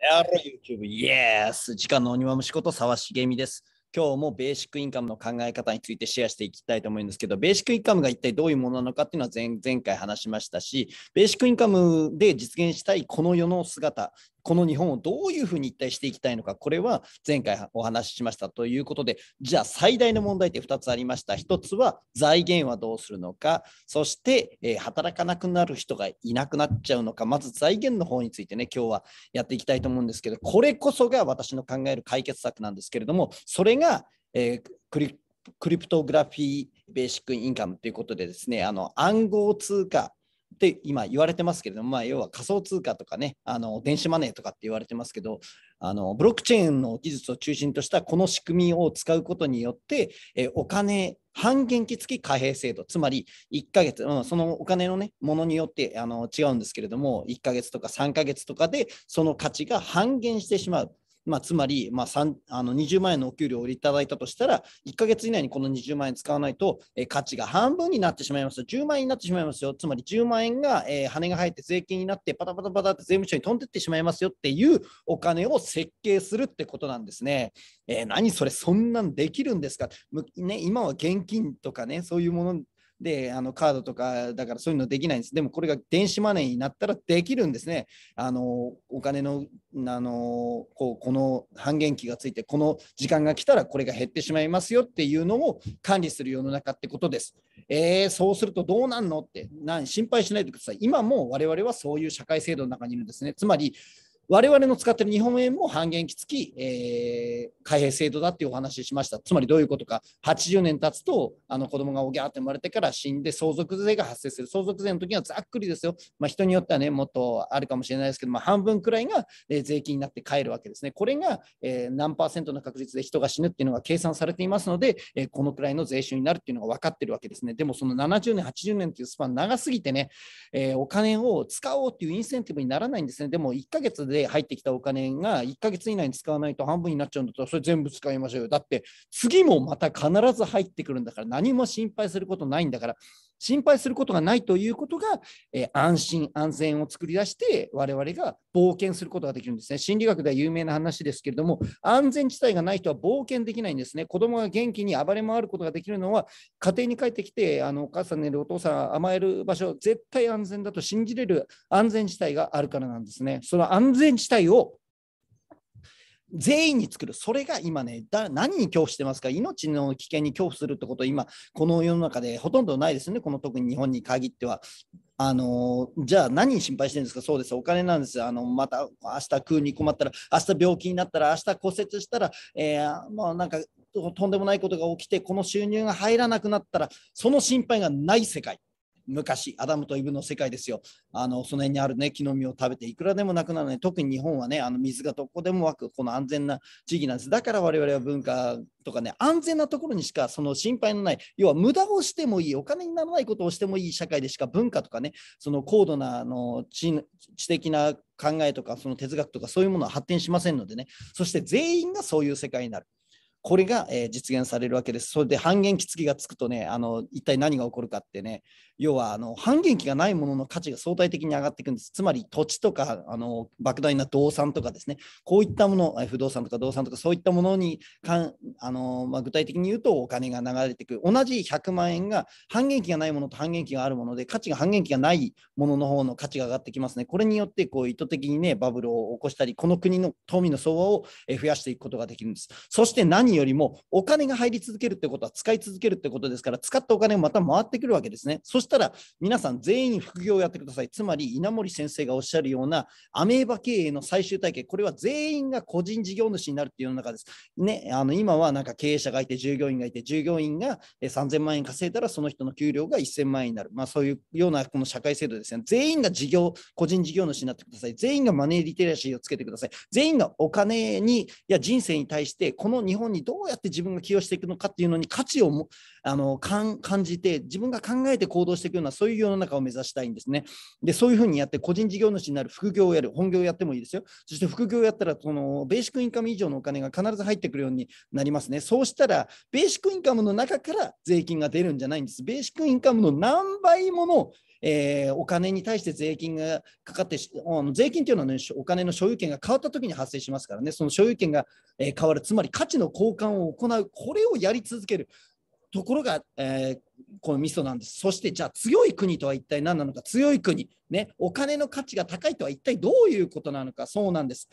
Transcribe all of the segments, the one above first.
やろ YouTube、イエース時間のお庭むこと沢茂美です。今日もベーシックインカムの考え方についてシェアしていきたいと思うんですけど、ベーシックインカムが一体どういうものなのかっていうのは前前回話しましたし、ベーシックインカムで実現したいこの世の姿、この日本をどういうふうに一体していきたいのか、これは前回お話ししましたということで、じゃあ最大の問題点2つありました。1つは財源はどうするのか、そして、えー、働かなくなる人がいなくなっちゃうのか、まず財源の方についてね、今日はやっていきたいと思うんですけど、これこそが私の考える解決策なんですけれども、それが、えー、クリクリプトグラフィーベーシックインカムということでですね、あの暗号通貨って今言われてますけれども、まあ、要は仮想通貨とかねあの電子マネーとかって言われてますけどあのブロックチェーンの技術を中心としたこの仕組みを使うことによって、えお金半減期付き貨幣制度、つまり1ヶ月、うん、そのお金の、ね、ものによってあの違うんですけれども、1ヶ月とか3ヶ月とかでその価値が半減してしまう。まあ、つまり、まあ、あの20万円のお給料をいただいたとしたら、1か月以内にこの20万円使わないと、えー、価値が半分になってしまいますよ。10万円になってしまいますよ。つまり10万円が、えー、羽が生えて税金になって、パタパタパタって税務署に飛んでってしまいますよっていうお金を設計するってことなんですね。えー、何それ、そんなんできるんですか、ね、今は現金とかね、そういうもので、あのカードとか、だからそういうのできないんです。でもこれが電子マネーになったらできるんですね。あのお金のあのこうこの半減期がついて、この時間が来たらこれが減ってしまいますよっていうのを管理する世の中ってことです。えー、そうするとどうなんのって何心配しないでください。今も我々はそういう社会制度の中にいるんですね。つまり我々の使っている日本円も半減期付き、えー、貨幣制度だっていうお話ししました。つまりどういうことか、80年経つと、あの子供がおぎゃーって生まれてから死んで相続税が発生する。相続税の時はざっくりですよ。まあ、人によってはね、もっとあるかもしれないですけど、まあ、半分くらいが、え税金になって帰るわけですね。これが、えー、何パーセントの確率で人が死ぬっていうのが計算されていますので、えー、このくらいの税収になるっていうのが分かってるわけですね。でもその70年、80年っていうスパン長すぎてね、えー、お金を使おうっていうインセンティブにならないんですね。でも1ヶ月でで入ってきたお金が1ヶ月以内に使わないと半分になっちゃうんだったらそれ全部使いましょうよだって次もまた必ず入ってくるんだから何も心配することないんだから心配することがないということが、えー、安心安全を作り出して我々が冒険することができるんですね心理学では有名な話ですけれども安全地帯がない人は冒険できないんですね子供が元気に暴れ回ることができるのは家庭に帰ってきてあのお母さん寝るお父さん甘える場所絶対安全だと信じれる安全地帯があるからなんですねその安全地帯を全員に作る、それが今ね、だ何に恐怖してますか、命の危険に恐怖するってこと今、この世の中でほとんどないですね、この特に日本に限っては。あのじゃあ何に心配してるんですかそうです、お金なんです。あのまた明日食うに困ったら、明日病気になったら、明日骨折したら、えー、なんかとんでもないことが起きて、この収入が入らなくなったら、その心配がない世界。昔、アダムとイブの世界ですよ。あのその辺にある、ね、木の実を食べていくらでもなくなるので、特に日本は、ね、あの水がどこでも湧く、この安全な地域なんです。だから我々は文化とかね、安全なところにしかその心配のない、要は無駄をしてもいい、お金にならないことをしてもいい社会でしか文化とかね、その高度なあの知的な考えとか、その哲学とかそういうものは発展しませんのでね、そして全員がそういう世界になる。これが、えー、実現されるわけです。それで半減気付きがつくとね、あの一体何が起こるかってね、要はあの半減期がないものの価値が相対的に上がっていくんです。つまり土地とかあの莫大な動産とかですね、こういったもの、不動産とか動産とかそういったものにかんあの、まあ、具体的に言うとお金が流れていく。同じ100万円が半減期がないものと半減期があるもので、価値が半減期がないものの方の価値が上がってきますね。これによってこう意図的にね、バブルを起こしたり、この国の富の相場を増やしていくことができるんです。そして何よりもお金が入り続けるってことは使い続けるってことですから、使ったお金がまた回ってくるわけですね。そしてしたら皆さん全員副業をやってください。つまり稲森先生がおっしゃるようなアメーバ経営の最終体系、これは全員が個人事業主になるっていう世の中です。ね、あの今はなんか経営者がいて従業員がいて従業員が3000万円稼いだらその人の給料が1000万円になる。まあ、そういうようなこの社会制度ですね。全員が事業、個人事業主になってください。全員がマネーリテラシーをつけてください。全員がお金に、いや人生に対してこの日本にどうやって自分が寄与していくのかっていうのに価値をもあの感じて自分が考えて行動していくようなそういう世の中を目指したいんですね。でそういうふうにやって個人事業主になる副業をやる本業をやってもいいですよ。そして副業をやったらそのベーシックインカム以上のお金が必ず入ってくるようになりますね。そうしたらベーシックインカムの中から税金が出るんじゃないんです。ベーシックインカムの何倍ものえー、お金に対して税金がかかって、あの税金というのは、ね、お金の所有権が変わったときに発生しますからね、その所有権が、えー、変わる、つまり価値の交換を行う、これをやり続ける、ところが、えー、このミソなんです。そしてじゃあ強い国とは一体何なのか強い国、ね、お金の価値が高いとは一体どういうことなのかそうなんです。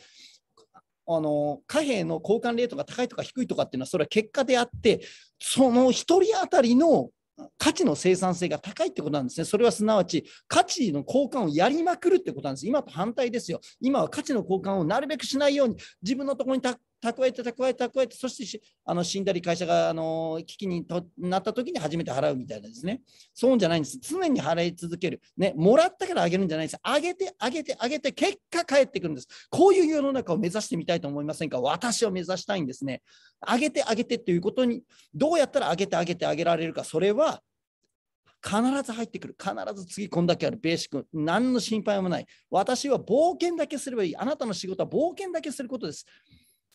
あの貨幣の交換レートが高いとか低いとかっていうのはそれは結果であってその1人当たりの価値の生産性が高いってことなんですね。それはすなわち価値の交換をやりまくるってことなんです。今と反対ですよ。今は価値の交換をなるべくしないように自分のところにた蓄えて蓄えて蓄えてそしてあの死んだり会社があの危機にとなった時に初めて払うみたいなですねそうじゃないんです常に払い続けるねもらったからあげるんじゃないですあげてあげてあげて結果返ってくるんですこういう世の中を目指してみたいと思いませんか私を目指したいんですねあげてあげてということにどうやったらあげてあげてあげられるかそれは必ず入ってくる。必ず次こんだけある。ベーシック。何の心配もない。私は冒険だけすればいい。あなたの仕事は冒険だけすることです。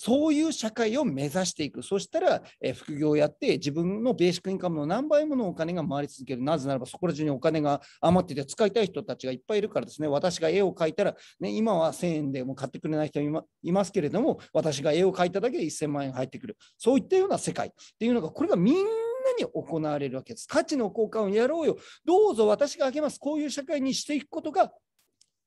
そういう社会を目指していく。そしたら、え副業をやって自分のベーシックインカムの何倍ものお金が回り続ける。なぜならばそこら中にお金が余ってて使いたい人たちがいっぱいいるからですね。私が絵を描いたら、ね、今は1000円でも買ってくれない人いますけれども、私が絵を描いただけで1000万円入ってくる。そういったような世界っていうのが、これがみんなに行われるわけです。価値の交換をやろうよ。どうぞ私があげます。こういう社会にしていくことが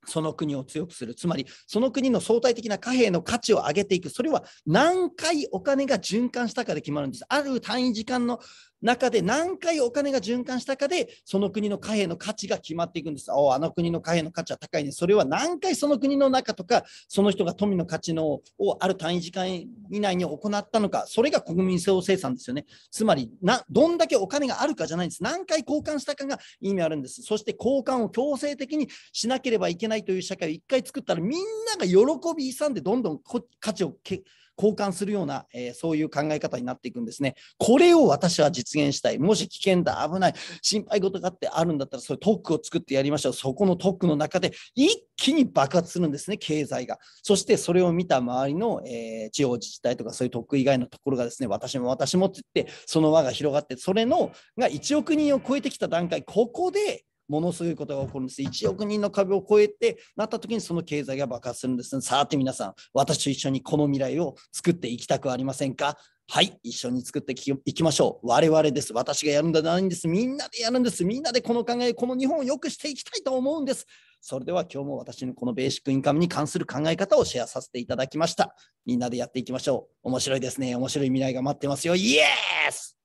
その国を強くする。つまり、その国の相対的な貨幣の価値を上げていく。それは何回お金が循環したかで決まるんです。ある単位時間の中で何回お金が循環したかで、その国の貨幣の価値が決まっていくんです。おあの国の貨幣の価値は高いね。それは何回その国の中とか、その人が富の価値のをある単位時間以内に行ったのか、それが国民総生産ですよね。つまりな、どんだけお金があるかじゃないんです。何回交換したかが意味あるんです。そして交換を強制的にしなければいけないという社会を一回作ったら、みんなが喜び勇んでどんどん価値をけ交換するような、えー、そういう考え方になっていくんですね。これを私は実現したい。もし危険だ、危ない、心配事があってあるんだったら、それックを作ってやりましょう。そこの特区の中で一気に爆発するんですね、経済が。そしてそれを見た周りの、えー、地方自治体とかそういう特区以外のところがですね、私も私もって言って、その輪が広がって、それのが1億人を超えてきた段階、ここでものすごいことが起こるんです。1億人の壁を越えてなった時にその経済が爆発するんです。さて皆さん、私と一緒にこの未来を作っていきたくありませんかはい、一緒に作っていきましょう。我々です。私がやるんじゃないんです。みんなでやるんです。みんなでこの考え、この日本を良くしていきたいと思うんです。それでは今日も私のこのベーシックインカムに関する考え方をシェアさせていただきました。みんなでやっていきましょう。面白いですね。面白い未来が待ってますよ。イエース